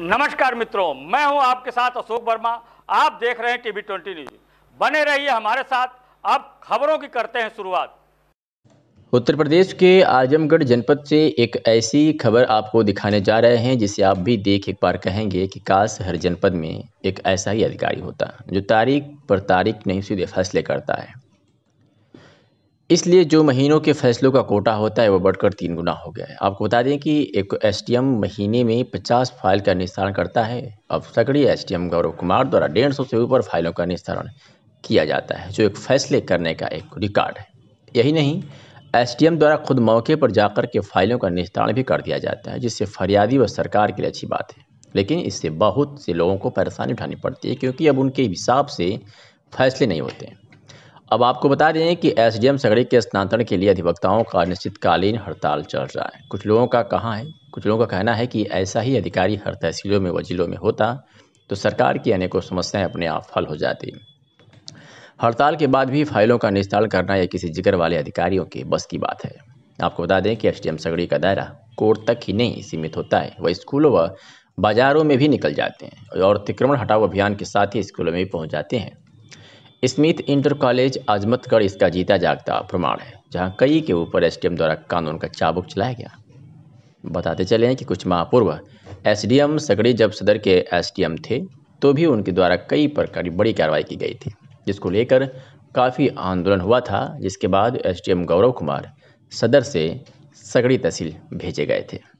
नमस्कार मित्रों मैं हूं आपके साथ अशोक वर्मा आप देख रहे हैं टीवी ट्वेंटी न्यूज बने रहिए हमारे साथ अब खबरों की करते हैं शुरुआत उत्तर प्रदेश के आजमगढ़ जनपद से एक ऐसी खबर आपको दिखाने जा रहे हैं जिसे आप भी देख एक बार कहेंगे कि काश हर जनपद में एक ऐसा ही अधिकारी होता जो तारीख पर तारीख नहीं सीधे फैसले करता है इसलिए जो महीनों के फैसलों का कोटा होता है वो बढ़कर तीन गुना हो गया है आपको बता दें कि एक एस महीने में पचास फाइल का निस्तारण करता है अब सक्रिय एसटीएम गौरव कुमार द्वारा डेढ़ सौ से ऊपर फाइलों का निस्तारण किया जाता है जो एक फैसले करने का एक रिकॉर्ड है यही नहीं एस द्वारा खुद मौके पर जाकर के फाइलों का निस्तारण भी कर दिया जाता है जिससे फरियादी व सरकार के लिए अच्छी बात है लेकिन इससे बहुत से लोगों को परेशानी उठानी पड़ती है क्योंकि अब उनके हिसाब से फैसले नहीं होते हैं अब आपको बता दें कि एस डी एम सगड़ी के स्थानांतरण के लिए अधिवक्ताओं का अनिश्चितकालीन हड़ताल चल रहा है कुछ लोगों का कहा है कुछ लोगों का कहना है कि ऐसा ही अधिकारी हर तहसीलों में व जिलों में होता तो सरकार की अनेकों समस्याएं अपने आप हल हो जाती हड़ताल के बाद भी फाइलों का निस्तारण करना यह किसी जिगर वाले अधिकारियों के बस की बात है आपको बता दें कि एस डी एम सगड़ी का दायरा कोर्ट तक ही नहीं सीमित होता है वह स्कूलों व बाज़ारों में भी निकल जाते हैं और अतिक्रमण हटाओ अभियान के साथ ही स्कूलों में भी पहुँच जाते हैं स्मिथ इंटर कॉलेज आजमतगढ़ इसका जीता जागता प्रमाण है जहां कई के ऊपर एस द्वारा कानून का चाबुक चलाया गया बताते चले हैं कि कुछ माह पूर्व एस सकड़ी जब सदर के एस थे तो भी उनके द्वारा कई प्रकार बड़ी कार्रवाई की गई थी जिसको लेकर काफ़ी आंदोलन हुआ था जिसके बाद एस गौरव कुमार सदर से सगड़ी तहसील भेजे गए थे